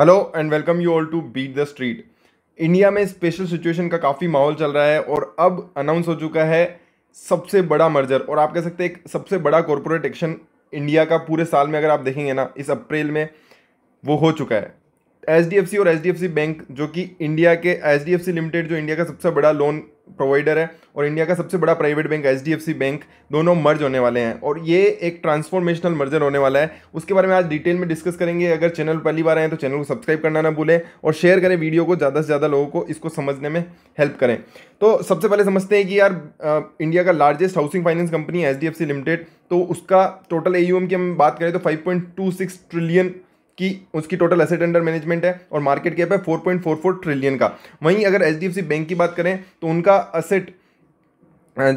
hello and welcome you all to beat the street India में special situation का काफ़ी माहौल चल रहा है और अब अनाउंस हो चुका है सबसे बड़ा मर्जर और आप कह सकते हैं एक सबसे बड़ा कॉरपोरेट एक्शन इंडिया का पूरे साल में अगर आप देखेंगे ना इस अप्रैल में वो हो चुका है एच और एच बैंक जो कि इंडिया के एच लिमिटेड जो इंडिया का सबसे बड़ा लोन प्रोवाइडर है और इंडिया का सबसे बड़ा प्राइवेट बैंक एच बैंक दोनों मर्ज होने वाले हैं और ये एक ट्रांसफॉर्मेशनल मर्जर होने वाला है उसके बारे में आज डिटेल में डिस्कस करेंगे अगर चैनल पहली बार आए तो चैनल को सब्सक्राइब करना ना भूलें और शेयर करें वीडियो को ज़्यादा से ज़्यादा लोगों को इसको समझने में हेल्प करें तो सबसे पहले समझते हैं कि यार आ, इंडिया का largest housing finance company H limited तो उसका टोटल ए की हम बात करें तो फाइव ट्रिलियन कि उसकी टोटल एसेट अंडर मैनेजमेंट है और मार्केट कैप है 4.44 ट्रिलियन का वहीं अगर एच बैंक की बात करें तो उनका असेट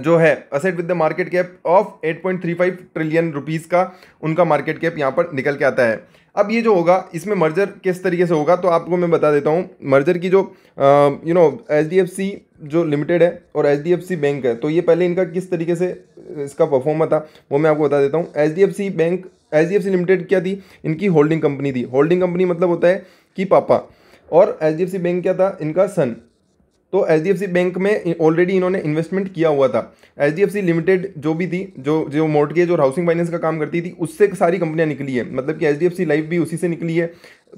जो है asset with the market cap of 8.35 trillion rupees का उनका मार्केट कैप यहाँ पर निकल के आता है अब ये जो होगा इसमें मर्जर किस तरीके से होगा तो आपको मैं बता देता हूँ मर्जर की जो यू नो एच जो लिमिटेड है और एच बैंक है तो ये पहले इनका किस तरीके से इसका परफॉर्मा था वो मैं आपको बता देता हूँ H bank H D F C limited क्या थी इनकी होल्डिंग कंपनी थी होल्डिंग कंपनी मतलब होता है कि पापा और H D F C bank क्या था इनका सन तो H D F C bank में ऑलरेडी इन्होंने इन्वेस्टमेंट किया हुआ था H D F C limited जो भी थी जो जो मोर्टगेज और हाउसिंग फाइनेंस का काम करती थी उससे सारी कंपनियां निकली है मतलब कि H D F C life भी उसी से निकली है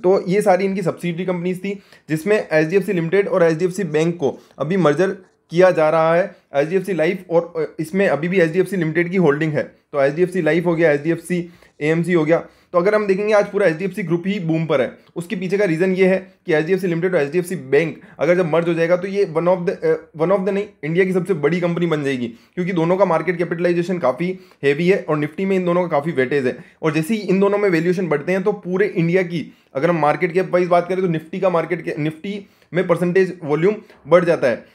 तो ये सारी इनकी सब्सिडी कंपनीज थी जिसमें H D F C limited और H D F C bank को अभी मर्जर किया जा रहा है H D F C life और इसमें अभी भी H D F C limited की होल्डिंग है तो H D F C life हो गया H D F C A हो गया तो अगर हम देखेंगे आज पूरा एच ग्रुप ही बूम पर है उसके पीछे का रीज़न ये है कि एच लिमिटेड और एच बैंक अगर जब मर्ज हो जाएगा तो ये one of the one of the नहीं इंडिया की सबसे बड़ी कंपनी बन जाएगी क्योंकि दोनों का मार्केट कैपिटलाइजेशन काफ़ी हैवी है और निफ्टी में इन दोनों का काफ़ी वेटेज है और जैसे ही इन दोनों में वैल्यूएशन बढ़ते हैं तो पूरे इंडिया की अगर हम मार्केट के वाइज बात करें तो निफ्टी का मार्केट निफ्टी में परसेंटेज वॉल्यूम बढ़ जाता है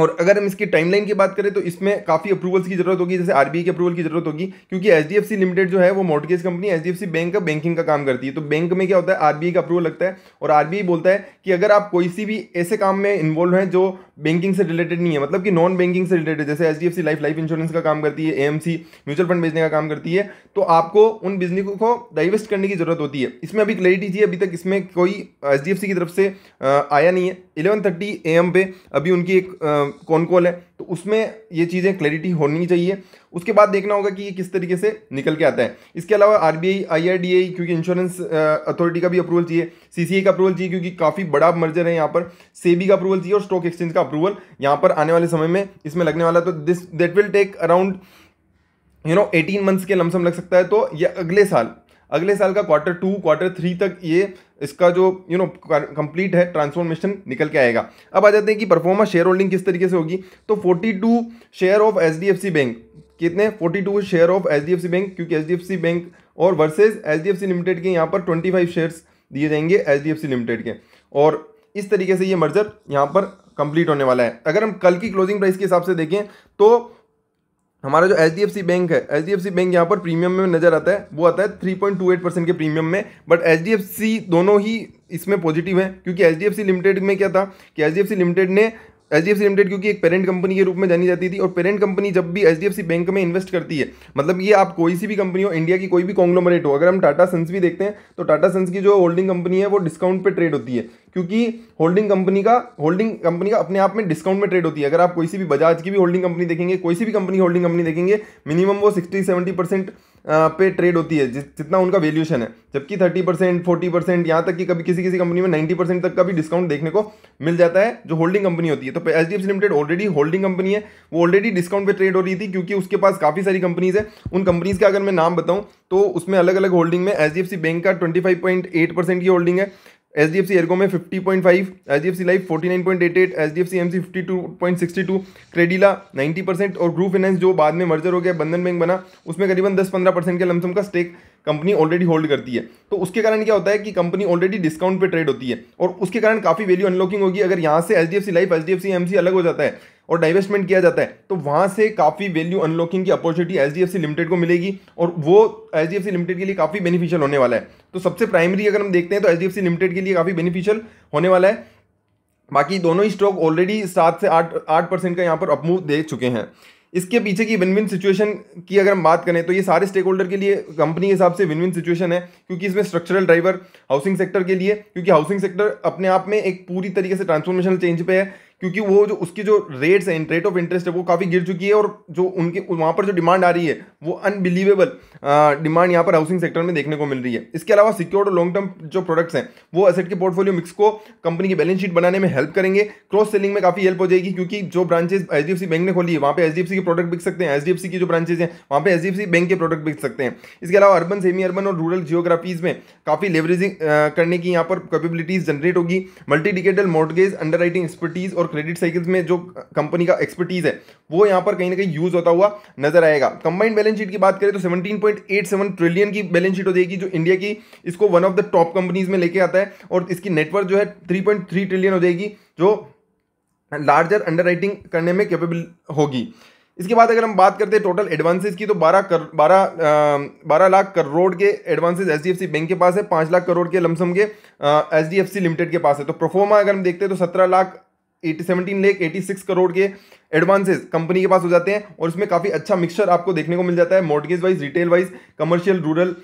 और अगर हम इसकी टाइमलाइन की बात करें तो इसमें काफ़ी अप्रूवल्स की जरूरत होगी जैसे आरबीआई के अप्रूवल की जरूरत होगी क्योंकि एच लिमिटेड जो है वो mortgage company H D bank का बैंकिंग का काम करती है तो बैंक में क्या होता है आरबीआई का अप्रूवल लगता है और आरबीआई बोलता है कि अगर आप कोई सी भी ऐसे काम में इन्वॉल्व हैं जो बैंकिंग से रिलेटेड नहीं है मतलब कि नॉन बैंकिंग से रिलेटेड जैसे H D F C life life insurance का काम करती है A M C mutual fund बेचने का काम करती है तो आपको उन बिजनेस को डाइवेस्ट करने की जरूरत होती है इसमें अभी क्लैरिटी थी अभी तक इसमें कोई एच डी एफ सी की तरफ से आया नहीं है इलेवन थर्टी ए एम पे अभी उनकी एक कॉन कॉल है तो उसमें ये चीज़ें क्लैरिटी होनी चाहिए उसके बाद देखना होगा कि ये किस तरीके से निकल के आता है इसके अलावा आर बी क्योंकि इंश्योरेंस अथॉरिटी का भी अप्रूवल चाहिए सी का अप्रूवल चाहिए क्योंकि काफ़ी बड़ा मर्जर है यहाँ पर सेबी का अप्रूवल चाहिए और स्टॉक एक्सचेंज का अप्रूवल यहाँ पर आने वाले समय में इसमें लगने वाला तो this that will take around you know eighteen months के लमसम लग सकता है तो ये अगले साल अगले साल का क्वार्टर टू क्वार्टर थ्री तक ये इसका जो यू नो कंप्लीट है ट्रांसफॉर्मेशन निकल के आएगा अब आ जाते हैं कि परफॉर्मा शेयर होल्डिंग किस तरीके से होगी तो 42 शेयर ऑफ एच बैंक कितने 42 शेयर ऑफ एच बैंक क्योंकि एच बैंक और वर्सेज एच लिमिटेड के यहाँ पर 25 शेयर्स दिए जाएंगे एच लिमिटेड के और इस तरीके से ये मर्जर यहाँ पर कंप्लीट होने वाला है अगर हम कल की क्लोजिंग प्राइस के हिसाब से देखें तो हमारा जो एच बैंक है एच बैंक यहाँ पर प्रीमियम में नज़र आता है वो आता है three point two eight percent के प्रीमियम में बट एच दोनों ही इसमें पॉजिटिव है क्योंकि एच लिमिटेड में क्या था कि एच लिमिटेड ने एच डी लिमिटेड क्योंकि एक पेरेंट कंपनी के रूप में जानी जाती थी और पेरेंट कंपनी जब भी एच डी बैंक में इन्वेस्ट करती है मतलब ये आप कोई सी भी कंपनी हो इंडिया की कोई भी कॉन्ग्लोमरेट हो अगर हम टाटा सन्स भी देखते हैं तो टाटा सन्स की जो होल्डिंग कंपनी है वो डिस्काउंट पे ट्रेड होती है क्योंकि होल्डिंग कंपनी का होल्डिंग कंपनी का अपने आप में डिस्काउंट में ट्रेड होती है अगर आप कोई सी भी बजाज की भी होल्डिंग कंपनी देखेंगे कोई सी भी कंपनी होल्डिंग कंपनी देखेंगे मिनिमम वो सिक्सटी सेवेंटी परसेंट पे ट्रेड होती है जितना उनका वैल्यूशन है जबकि थर्टी परसेंट फोर्टी परसेंट यहाँ तक कि कभी किसी किसी कंपनी में नाइन्टी परसेंट तक का भी डिस्काउंट देखने को मिल जाता है जो होल्डिंग कंपनी होती है तो H D limited already holding company है वो ऑलरेडी डिस्काउंट पे ट्रेड हो रही थी क्योंकि उसके पास काफ़ी सारी कंपनीज है उन कंपनीज का अगर मैं नाम बताऊँ तो उसमें अलग अलग होल्डिंग में H D F C bank का twenty five point eight percent की होल्डिंग है H D F C Ergo में fifty point five H D F C life forty nine point eight eight H D F C M C fifty two point sixty two Credila ninety percent और Gruh finance जो बाद में merger हो गया बंधन bank बना उसमें करीबन दस पंद्रह परसेंट के लमसम का स्टेक कंपनी ऑलरेडी होल्ड करती है तो उसके कारण क्या होता है कि कंपनी ऑलरेडी डिस्काउंट पर ट्रेड होती है और उसके कारण काफ़ी वैल्यू अनलॉकिंग होगी अगर यहाँ से H D F C life H D F C M C अलग हो जाता है और डाइवेस्टमेंट किया जाता है तो वहाँ से काफ़ी वैल्यू अनलॉकिंग की अपॉर्चुनिटी एच लिमिटेड को मिलेगी और वो एच लिमिटेड के लिए काफ़ी बेनिफिशियल होने वाला है तो सबसे प्राइमरी अगर हम देखते हैं तो एच लिमिटेड के लिए काफ़ी बेनिफिशियल होने वाला है बाकी दोनों ही स्टॉक ऑलरेडी सात से आठ आठ परसेंट का यहाँ पर अपमूव दे चुके हैं इसके पीछे की विन विन सिचुएशन की अगर हम बात करें तो ये सारे स्टेक होल्डर के लिए कंपनी के हिसाब से विन विन सिचुएशन है क्योंकि इसमें स्ट्रक्चरल ड्राइवर हाउसिंग सेक्टर के लिए क्योंकि हाउसिंग सेक्टर अपने आप में एक पूरी तरीके से ट्रांसफॉर्मेशनल चेंज पे है क्योंकि वो जो उसकी जो रेट्स हैं रेट ऑफ इंटरेस्ट है वो काफ़ी गिर चुकी है और जो उनके वहाँ पर जो डिमांड आ रही है वो अनबिलीवेबल डिमांड यहाँ पर हाउसिंग सेक्टर में देखने को मिल रही है इसके अलावा सिक्योर्ड और लॉन्ग टर्म जो प्रोडक्ट्स हैं वो एसेट के पोर्टफोलियो मिक्स को कंपनी की बैलेंस शीट बनाने में हेल्प करेंगे क्रॉस सेलिंग में काफ़ी हेल्प हो जाएगी क्योंकि जो ब्रांचेज एच बैंक ने खोली है वहाँ पर एच के प्रोडक्ट बिक सकते हैं एच की जो ब्रांचेज हैं वहाँ पर एच बैंक के प्रोडक्ट बिक सकते हैं इसके अलावा अर्बन सेमी अर्बन और रूरल जियोग्राफीज में काफ़ी लेवरेजिंग करने की यहाँ पर कैपेबिलिटीज जनरेट होगी multi decadal mortgage under expertise और क्रेडिट साइकिल्स में जो कंपनी का एक्सपर्टीज़ है वो यहाँ पर कहीं ना कहीं यूज़ होता हुआ नजर आएगा कंबाइंड बैलेंस शीट की बात करें तो 17.87 ट्रिलियन की बैलेंस शीट हो जाएगी जो इंडिया की इसको one of the top companies में लेके आता है और इसकी नेटवर्क जो है थ्री ट्रिलियन हो जाएगी जो लार्जर अंडर करने में कैपेबल होगी इसके बाद अगर हम बात करते हैं टोटल एडवांसेस की तो 12 कर बारह बारह लाख करोड़ के एडवांसेस एच बैंक के पास है पाँच लाख करोड़ के लमसम के एच लिमिटेड के पास है तो प्रोफोमा अगर हम देखते हैं तो सत्रह lakh eighty seventeen lakh eighty six crore के एडवांसेस कंपनी के पास हो जाते हैं और इसमें काफ़ी अच्छा मिक्सचर आपको देखने को मिल जाता है mortgage wise retail wise commercial rural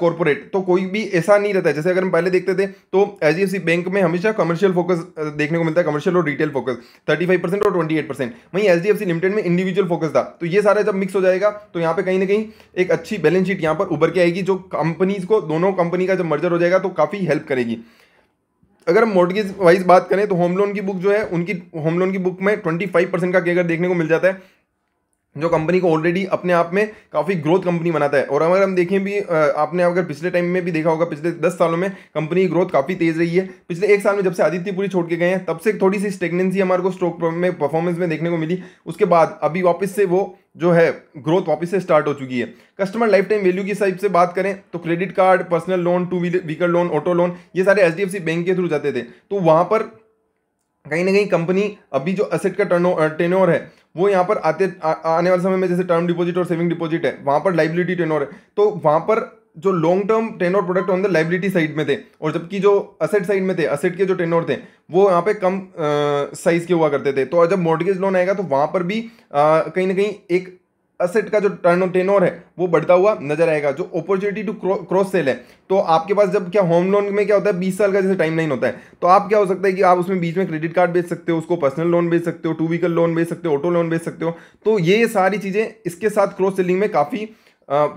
corporate तो कोई भी ऐसा नहीं रहता है जैसे अगर हम पहले देखते थे तो एच बैंक में हमेशा कमर्शियल फोकस देखने को मिलता है कमर्शियल और रिटेल फोकस 35 परसेंट और 28 परसेंट वहीं एच लिमिटेड में इंडिविजुअल फोकस था तो ये सारा जब मिक्स हो जाएगा तो यहाँ पे कहीं ना कहीं एक अच्छी बैलेंस शीट यहाँ पर उभर के आएगी जो कंपनीज को दोनों कंपनी का जब मर्जर हो जाएगा तो काफ़ी हेल्प करेगी अगर हम मोर्टगेज वाइज बात करें तो होम लोन की बुक जो है उनकी होम लोन की बुक में ट्वेंटी फाइव परसेंट का केगर देखने को मिल जाता है जो कंपनी को ऑलरेडी अपने आप में काफ़ी ग्रोथ कंपनी बनाता है और अगर हम देखें भी आपने अगर पिछले टाइम में भी देखा होगा पिछले दस सालों में कंपनी की ग्रोथ काफ़ी तेज़ रही है पिछले एक साल में जब से आदित्य छोड़ के गए हैं तब से थोड़ी सी स्टेगनेंसी हमारे को स्टॉक में परफॉर्मेंस में देखने को मिली उसके बाद अभी वापस से वो जो है ग्रोथ वापस से स्टार्ट हो चुकी है कस्टमर लाइफ टाइम वैल्यू की हिसाब से बात करें तो credit card personal loan two wheeler vehicle loan auto loan ये सारे एच बैंक के थ्रू जाते थे तो वहाँ पर कहीं ना कहीं कंपनी अभी जो असेट का टर्न टेनोर है वो यहाँ पर आते आ, आने वाले समय में जैसे टर्म डिपॉजिट और सेविंग डिपॉजिट है वहाँ पर लाइबिलिटी टेनोर है तो वहाँ पर जो long term tenure product on the liability side में थे और जबकि जो असेट साइड में थे असेट के जो टेनोर थे वो यहाँ पे कम साइज़ के हुआ करते थे तो जब मॉडगेज लोन आएगा तो वहाँ पर भी कहीं ना कहीं एक असेट का जो टर्न टेनोर है वो बढ़ता हुआ नजर आएगा जो अपॉर्चुनिटी टू क्रॉस सेल है तो आपके पास जब क्या होम लोन में क्या होता है बीस साल का जैसे टाइम नहीं होता है तो आप क्या हो सकता है कि आप उसमें बीच में क्रेडिट कार्ड बेच सकते हो उसको पर्सनल लोन बेच सकते हो टू व्हीकल लोन बेच सकते हो ऑटो लोन बेच सकते हो तो ये सारी चीज़ें इसके साथ क्रॉस सेलिंग में काफ़ी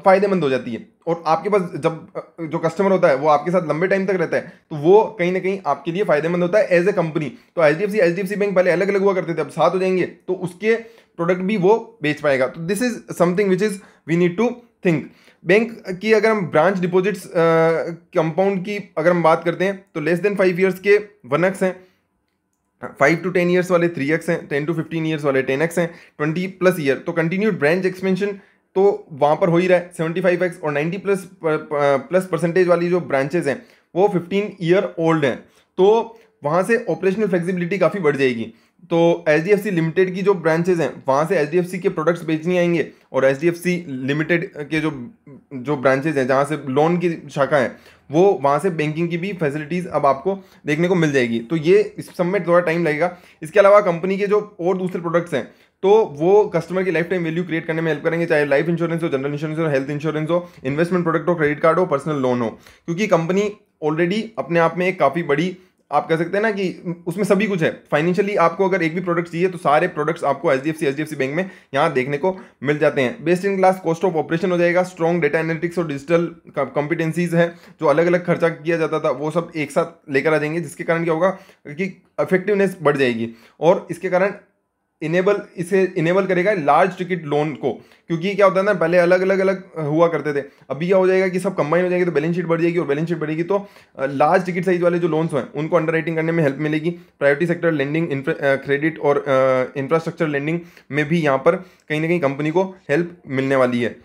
फ़ायदेमंद हो जाती है और आपके पास जब जो कस्टमर होता है वो आपके साथ लंबे टाइम तक रहता है तो वो कहीं ना कहीं आपके लिए फ़ायदेमंद होता है एज ए कंपनी तो H D F C H D F C bank पहले अलग अलग हुआ करते थे अब साथ हो जाएंगे तो उसके प्रोडक्ट भी वो बेच पाएगा तो this is something which is we need to think bank की अगर हम ब्रांच डिपॉजिट्स कंपाउंड की अगर हम बात करते हैं तो लेस देन फाइव ईयर्स के वन एक्स हैं फाइव टू टेन ईयर्स वाले थ्री एक्स हैं टेन टू फिफ्टीन ईयर्स वाले टेन एक्स हैं ट्वेंटी प्लस ईयर तो कंटिन्यूड ब्रांच एक्सपेंशन तो वहाँ पर हो ही रहा है सेवेंटी फाइव एक्स और नाइन्टी प्लस प्लस परसेंटेज वाली जो ब्रांचेज हैं वो फिफ्टीन ईयर ओल्ड हैं तो वहाँ से ऑपरेशनल फ्लेक्सिबिलिटी काफ़ी बढ़ जाएगी तो H D F C limited की जो ब्रांचेज हैं वहाँ से एच डी एफ सी के प्रोडक्ट्स बेचने आएंगे और H D F C limited के जो जो ब्रांचेज हैं जहाँ से लोन की शाखा है वो वहाँ से बैंकिंग की भी फैसिलिटीज़ अब आपको देखने को मिल जाएगी तो ये इस सब में थोड़ा टाइम लगेगा इसके अलावा कंपनी के जो और दूसरे प्रोडक्ट्स हैं तो वो कस्टमर की लाइफ टाइम वैल्यू क्रिएट करने में हेल्प करेंगे चाहे लाइफ इंश्योरेंस हो जनरल इंश्योरेंस हो हेल्थ इंश्योरेंस हो इन्वेस्टमेंट प्रोडक्ट हो क्रेडिट कार्ड हो पर्सनल लोन हो क्योंकि कंपनी ऑलरेडी अपने आप में एक काफ़ी बड़ी आप कह सकते हैं ना कि उसमें सभी कुछ है फाइनेंशियली आपको अगर एक भी प्रोडक्ट चाहिए तो सारे प्रोडक्ट्स आपको एच डी एफ बैंक में यहाँ देखने को मिल जाते हैं best in class cost of operation हो जाएगा स्ट्रॉन्ग डेटा एनालिटिक्स और डिजिटल कॉम्पिटेंसीज है जो अलग अलग खर्चा किया जाता था वो सब एक साथ लेकर आ जाएंगे जिसके कारण क्या होगा कि इफेक्टिवनेस बढ़ जाएगी और इसके कारण इनेबल इसे इनेबल करेगा लार्ज टिकट लोन को क्योंकि क्या होता है ना पहले अलग अलग अलग हुआ करते थे अभी क्या हो जाएगा कि सब कंबाइन हो जाएगी तो बैलेंस शीट बढ़ जाएगी और बैलेंस शीट बढ़ेगी तो लार्ज टिकट साइज वाले जो लोन्स हैं उनको अंडर करने में हेल्प मिलेगी प्रायोरिटी सेक्टर लेंडिंग क्रेडिट और इंफ्रास्ट्रक्चर लेंडिंग में भी यहाँ पर कहीं ना कहीं कंपनी को हेल्प मिलने वाली है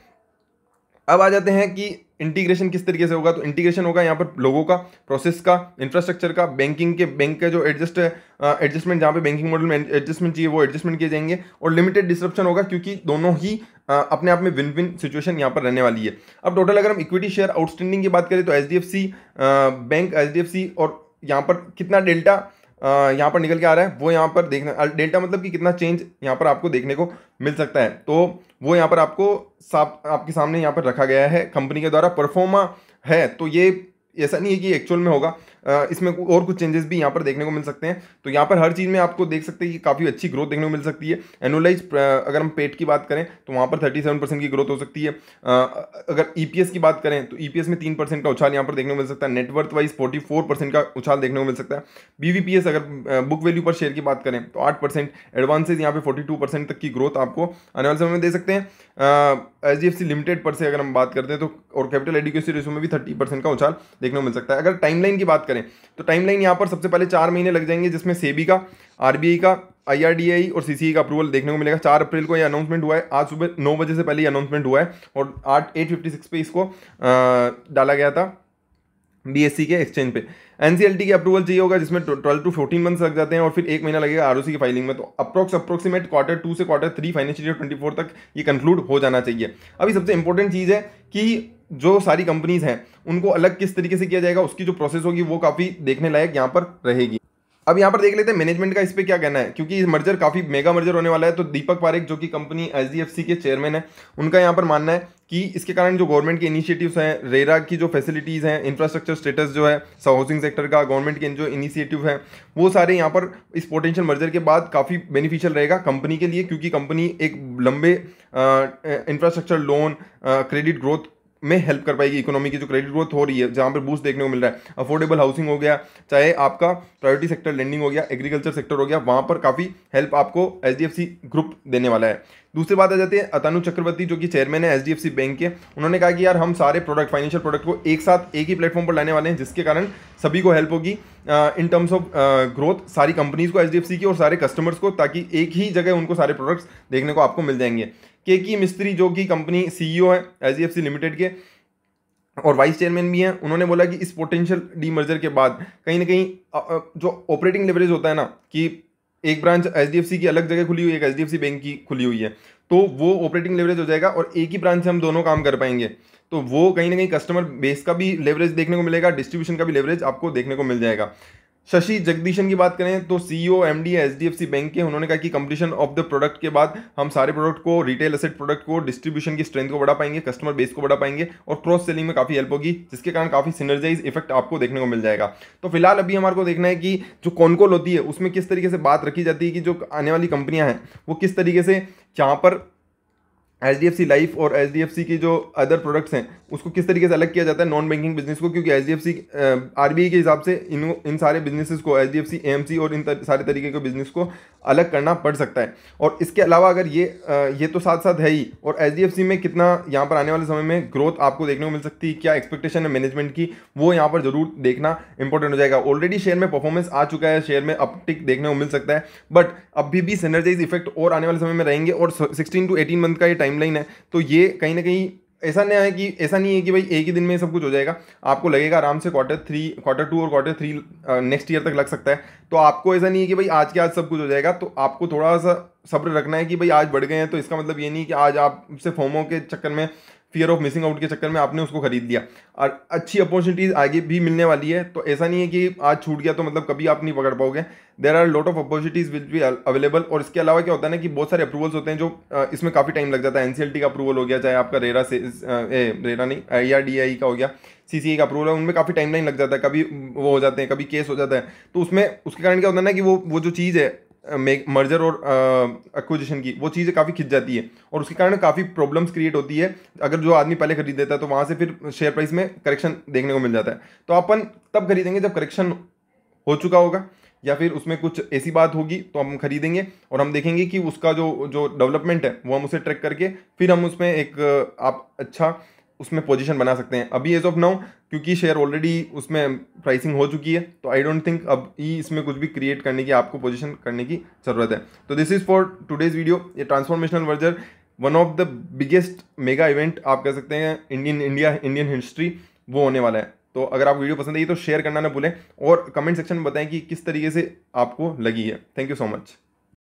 अब आ जाते हैं कि इंटीग्रेशन किस तरीके से होगा तो इंटीग्रेशन होगा यहाँ पर लोगों का प्रोसेस का इंफ्रास्ट्रक्चर का बैंकिंग के बैंक का जो एडजस्ट एडजस्टमेंट जहाँ पे बैंकिंग मॉडल में एडजस्टमेंट चाहिए वो एडजस्टमेंट किए जाएंगे और लिमिटेड डिस्ट्रप्शन होगा क्योंकि दोनों ही आ, अपने आप में विन विन सिचुएशन यहाँ पर रहने वाली है अब टोटल अगर हम इक्विटी शेयर आउटस्टैंडिंग की बात करें तो एच बैंक एच और यहाँ पर कितना डेल्टा यहाँ पर निकल के आ रहा है वो यहाँ पर देखना डेल्टा मतलब कि कितना चेंज यहाँ पर आपको देखने को मिल सकता है तो वो यहाँ पर आपको साफ आपके सामने यहाँ पर रखा गया है कंपनी के द्वारा परफॉर्मा है तो ये ऐसा नहीं है कि एक्चुअल में होगा इसमें और कुछ चेंजेस भी यहाँ पर देखने को मिल सकते हैं तो यहाँ पर हर चीज़ में आपको देख सकते हैं कि काफ़ी अच्छी ग्रोथ देखने को मिल सकती है एनुलाइज अगर हम पेट की बात करें तो वहाँ पर थर्टी सेवन परसेंट की ग्रोथ हो सकती है अगर ई e की बात करें तो ई e में तीन परसेंट का उछाल यहाँ पर देखने को मिल सकता है net worth wise forty four percent का उछाल देखने को मिल सकता है बी अगर बुक वैल्यू पर शेयर की बात करें तो आठ परसेंट एडवांसेज यहाँ पे फोर्टी टू परसेंट तक की ग्रोथ आपको आने वाले समय में दे सकते हैं H D F C limited पर से अगर हम बात करते हैं तो और कैपिटल एडुकेशन रेशो में भी थर्टी परसेंट का उछाल देखने को मिल सकता है अगर टाइमलाइन की बात करें तो टाइमलाइन यहाँ पर सबसे पहले चार महीने लग जाएंगे जिसमें सेबी का आरबीआई का आईआरडीआई और सीसीई का अप्रूवल देखने को मिलेगा चार अप्रैल को यह अनाउंसमेंट हुआ है आज सुबह नौ बजे से पहले अनाउंसमेंट हुआ है और आठ एट फिफ्टी सिक्स पे इसको डाला गया था बीएससी e के एक्सचेंज पे एनसीएलटी के अप्रूवल चाहिए होगा जिसमें ट्वेल्व टू फोर्टीन मंथ्स लग जाते हैं और फिर एक महीना लगेगा आरओसी की फाइलिंग में तो अप्रोक्स अप्रोक्सीमेट क्वार्टर टू से quarter three financial year twenty four तक ये कंक्लूड हो जाना चाहिए अभी सबसे इंपॉर्टेंट चीज़ है कि जो सारी कंपनीज़ हैं उनको अलग किस तरीके से किया जाएगा उसकी जो प्रोसेस होगी वो काफ़ी देखने लायक यहाँ पर रहेगी अब यहाँ पर देख लेते हैं मैनेजमेंट का इस पर क्या कहना है क्योंकि इस मर्जर काफ़ी मेगा मर्जर होने वाला है तो दीपक पारेख जो कि कंपनी एच के चेयरमैन है उनका यहाँ पर मानना है कि इसके कारण जो गवर्नमेंट के इनिशिएटिव्स हैं रेरा की जो फैसिलिटीज़ हैं इंफ्रास्ट्रक्चर स्टेटस जो है हाउसिंग सेक्टर का गवर्नमेंट के जो इनिशिएटिव हैं वो सारे यहाँ पर इस पोटेंशियल मर्जर के बाद काफ़ी बेनिफिशियल रहेगा कंपनी के लिए क्योंकि कंपनी एक लंबे इंफ्रास्ट्रक्चर लोन क्रेडिट ग्रोथ में हेल्प कर पाएगी इकोनॉमी की जो क्रेडिट ग्रोथ हो रही है जहाँ पर बूस्ट देखने को मिल रहा है अफोर्डेबल हाउसिंग हो गया चाहे आपका प्रायोरिटी सेक्टर लैंडिंग हो गया एग्रीकल्चर सेक्टर हो गया वहाँ पर काफ़ी हेल्प आपको एच ग्रुप देने वाला है दूसरी बात आ जाती है अतनु चक्रवर्ती जो कि चेयरमैन है एच बैंक के उन्होंने कहा कि यार हम सारे प्रोडक्ट फाइनेंशियल प्रोडक्ट को एक साथ एक ही प्लेटफॉर्म पर लाने वाले हैं जिसके कारण सभी को हेल्प होगी इन टर्म्स ऑफ ग्रोथ सारी कंपनीज को एच की और सारे कस्टमर्स को ताकि एक ही जगह उनको सारे प्रोडक्ट्स देखने को आपको मिल जाएंगे के की मिस्त्री जो कि कंपनी सीईओ है एच लिमिटेड के और वाइस चेयरमैन भी हैं उन्होंने बोला कि इस पोटेंशियल मर्जर के बाद कहीं ना कहीं जो ऑपरेटिंग लेवरेज होता है ना कि एक ब्रांच एच की अलग जगह खुली हुई है एक एच बैंक की खुली हुई है तो वो ऑपरेटिंग लेवरेज हो जाएगा और एक ही ब्रांच से हम दोनों काम कर पाएंगे तो वो कहीं ना कहीं कस्टमर बेस का भी लेवरेज देखने को मिलेगा डिस्ट्रीब्यूशन का भी लेवरेज आपको देखने को मिल जाएगा शशि जगदीशन की बात करें तो C M D H D F C bank के उन्होंने कहा कि कंपटीशन ऑफ द प्रोडक्ट के बाद हम सारे प्रोडक्ट को रिटेल असेट प्रोडक्ट को डिस्ट्रीब्यूशन की स्ट्रेंथ को बढ़ा पाएंगे कस्टमर बेस को बढ़ा पाएंगे और क्रॉस सेलिंग में काफ़ी हेल्प होगी जिसके कारण काफ़ी सिनर्जाइज इफेक्ट आपको देखने को मिल जाएगा तो फिलहाल अभी हमारे को देखना है कि जो कॉनकोल होती है उसमें किस तरीके से बात रखी जाती है कि जो आने वाली कंपनियाँ हैं वो किस तरीके से यहाँ पर H D F C life और एच डी एफ सी की जो अदर प्रोडक्ट्स हैं उसको किस तरीके से अलग किया जाता है नॉन बैंकिंग बिजनेस को क्योंकि H D F C R B I के हिसाब से इन इन सारे बिजनेसेस को H D F C M C और इन तर, सारे तरीके के बिजनेस को अलग करना पड़ सकता है और इसके अलावा अगर ये आ, ये तो साथ साथ है ही और एच डी एफ सी में कितना यहाँ पर आने वाले समय में ग्रोथ आपको देखने को मिल सकती है क्या एक्सपेक्टेशन है मैनेजमेंट की वो यहाँ पर जरूर देखना इंपॉर्टेंट हो जाएगा ऑलरेडी शेयर में परफॉर्मेंस आ चुका है शेयर में अपटिक देखने को मिल सकता है बट अभी भी सेनर्जाइज इफेक्ट और आने वाले समय में रहेंगे और सिक्सटीन टू एटीन मंथ का ये टाइम टाइमलाइन है तो ये कहीं ना कहीं ऐसा नहीं है कि ऐसा नहीं है कि भाई एक ही दिन में सब कुछ हो जाएगा आपको लगेगा आराम से क्वार्टर थ्री क्वार्टर टू और क्वार्टर थ्री नेक्स्ट ईयर तक लग सकता है तो आपको ऐसा नहीं है कि भाई आज के आज सब कुछ हो जाएगा तो आपको थोड़ा सा सब्र रखना है कि भाई आज बढ़ गए हैं तो इसका मतलब ये नहीं कि आज आप से फोमो के चक्कर में फियर ऑफ मिसिंग आउट के चक्कर में आपने उसको खरीद लिया और अच्छी अपॉर्चुनिटीज़ आगे भी मिलने वाली है तो ऐसा नहीं है कि आज छूट गया तो मतलब कभी आप नहीं पकड़ पाओगे there are lot of opportunities which भी अवेलेबल और इसके अलावा क्या होता है ना कि बहुत सारे अप्रूवल्स होते हैं जो इसमें काफ़ी टाइम लग जाता है टी का अप्रूवल हो गया चाहे आपका रेरा से ए, रेरा नहीं आई आर e का हो गया सी का अप्रूवल है उनमें काफ़ी टाइम लाइन लग जाता है कभी वो हो जाते हैं कभी केस हो जाता है तो उसमें उसके कारण क्या होता है ना कि वो वो जो चीज़ है मर्जर और एक्विजिशन की वो चीज़ें काफ़ी खिंच जाती है और उसके कारण काफ़ी प्रॉब्लम्स क्रिएट होती है अगर जो आदमी पहले खरीद देता है तो वहाँ से फिर शेयर प्राइस में करेक्शन देखने को मिल जाता है तो अपन तब खरीदेंगे जब करेक्शन हो चुका होगा या फिर उसमें कुछ ऐसी बात होगी तो हम खरीदेंगे और हम देखेंगे कि उसका जो जो डेवलपमेंट है वो हम उसे ट्रैक करके फिर हम उसमें एक आप अच्छा उसमें पोजीशन बना सकते हैं अभी एज ऑफ नाउ क्योंकि शेयर ऑलरेडी उसमें प्राइसिंग हो चुकी है तो आई डोंट थिंक अब ही इसमें कुछ भी क्रिएट करने की आपको पोजीशन करने की ज़रूरत है तो this is for today's video ये transformational merger one of the biggest mega event आप कह सकते हैं इंडियन इंडिया इंडियन हिस्ट्री वो होने वाला है तो अगर आप वीडियो पसंद आई तो शेयर करना ना भूलें और कमेंट सेक्शन में बताएं कि किस तरीके से आपको लगी है थैंक यू सो मच